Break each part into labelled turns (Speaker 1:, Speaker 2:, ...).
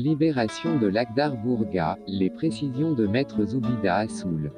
Speaker 1: Libération de l'Akdar Bourga, les précisions de Maître Zoubida Assoul.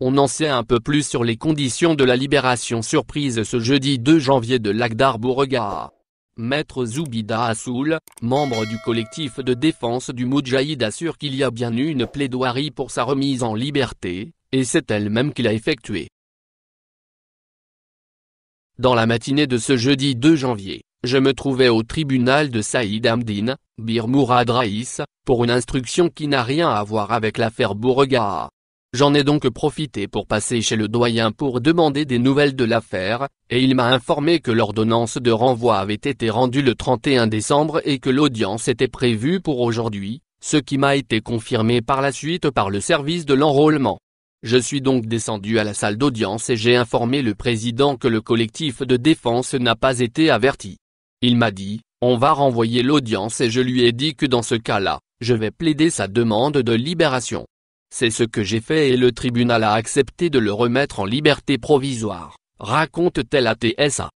Speaker 1: On en sait un peu plus sur les conditions de la libération surprise ce jeudi 2 janvier de l'Akdar Bourga. Maître Zoubida Assoul, membre du collectif de défense du Moudjahid assure qu'il y a bien eu une plaidoirie pour sa remise en liberté, et c'est elle-même qui l'a effectué. Dans la matinée de ce jeudi 2 janvier, je me trouvais au tribunal de Saïd Amdin, Bir Mourad Raïs, pour une instruction qui n'a rien à voir avec l'affaire Bourregard. J'en ai donc profité pour passer chez le doyen pour demander des nouvelles de l'affaire, et il m'a informé que l'ordonnance de renvoi avait été rendue le 31 décembre et que l'audience était prévue pour aujourd'hui, ce qui m'a été confirmé par la suite par le service de l'enrôlement. Je suis donc descendu à la salle d'audience et j'ai informé le président que le collectif de défense n'a pas été averti. Il m'a dit, on va renvoyer l'audience et je lui ai dit que dans ce cas-là, je vais plaider sa demande de libération. C'est ce que j'ai fait et le tribunal a accepté de le remettre en liberté provisoire, raconte-t-elle à TSA.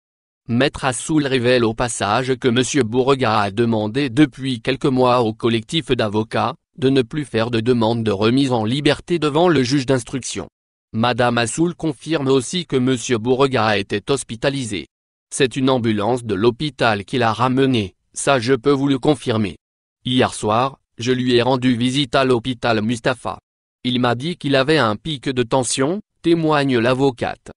Speaker 1: Maître Assoul révèle au passage que M. Bourrega a demandé depuis quelques mois au collectif d'avocats, de ne plus faire de demande de remise en liberté devant le juge d'instruction. Madame Assoul confirme aussi que M. a été hospitalisé. C'est une ambulance de l'hôpital qui l'a ramené, ça je peux vous le confirmer. Hier soir, je lui ai rendu visite à l'hôpital Mustapha. Il m'a dit qu'il avait un pic de tension, témoigne l'avocate.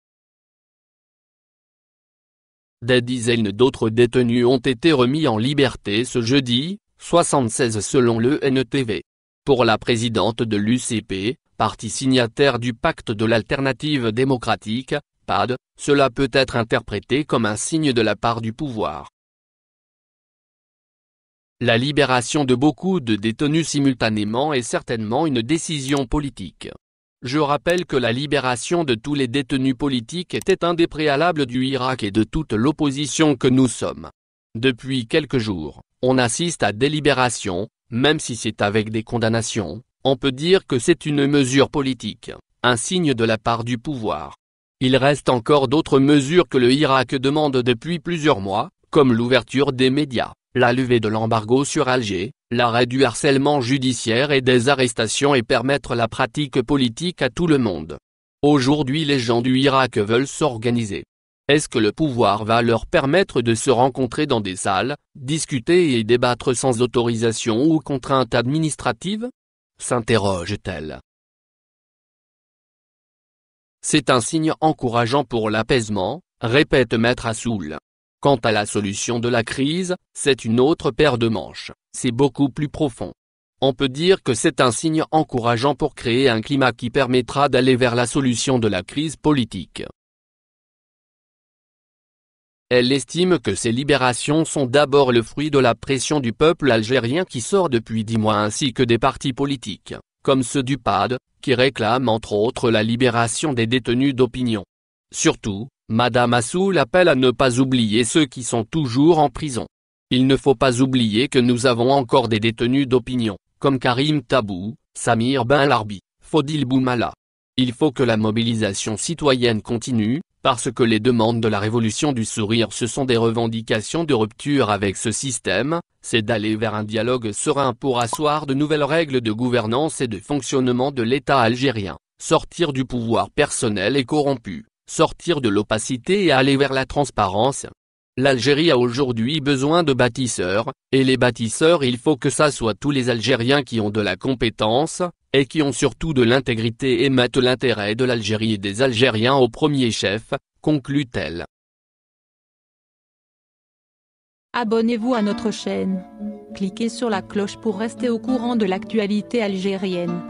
Speaker 1: Des dizaines d'autres détenus ont été remis en liberté ce jeudi, 76 selon le NTV pour la présidente de l'UCP, parti signataire du pacte de l'alternative démocratique, PAD, cela peut être interprété comme un signe de la part du pouvoir. La libération de beaucoup de détenus simultanément est certainement une décision politique. Je rappelle que la libération de tous les détenus politiques était un des préalables du Irak et de toute l'opposition que nous sommes. Depuis quelques jours, on assiste à des libérations, même si c'est avec des condamnations, on peut dire que c'est une mesure politique, un signe de la part du pouvoir. Il reste encore d'autres mesures que le Irak demande depuis plusieurs mois, comme l'ouverture des médias, la levée de l'embargo sur Alger, l'arrêt du harcèlement judiciaire et des arrestations et permettre la pratique politique à tout le monde. Aujourd'hui les gens du Irak veulent s'organiser, est-ce que le pouvoir va leur permettre de se rencontrer dans des salles, discuter et débattre sans autorisation ou contrainte administrative s'interroge-t-elle. C'est un signe encourageant pour l'apaisement, répète Maître Assoul. Quant à la solution de la crise, c'est une autre paire de manches, c'est beaucoup plus profond. On peut dire que c'est un signe encourageant pour créer un climat qui permettra d'aller vers la solution de la crise politique. Elle estime que ces libérations sont d'abord le fruit de la pression du peuple algérien qui sort depuis dix mois ainsi que des partis politiques, comme ceux du PAD, qui réclament entre autres la libération des détenus d'opinion. Surtout, Madame Assou l'appelle à ne pas oublier ceux qui sont toujours en prison. Il ne faut pas oublier que nous avons encore des détenus d'opinion, comme Karim Tabou, Samir Ben Larbi, Fodil Boumala. Il faut que la mobilisation citoyenne continue, parce que les demandes de la révolution du sourire ce sont des revendications de rupture avec ce système, c'est d'aller vers un dialogue serein pour asseoir de nouvelles règles de gouvernance et de fonctionnement de l'État algérien, sortir du pouvoir personnel et corrompu, sortir de l'opacité et aller vers la transparence. L'Algérie a aujourd'hui besoin de bâtisseurs, et les bâtisseurs il faut que ça soit tous les Algériens qui ont de la compétence, et qui ont surtout de l'intégrité et mettent l'intérêt de l'Algérie et des Algériens au premier chef, conclut-elle. Abonnez-vous à notre chaîne. Cliquez sur la cloche pour rester au courant de l'actualité algérienne.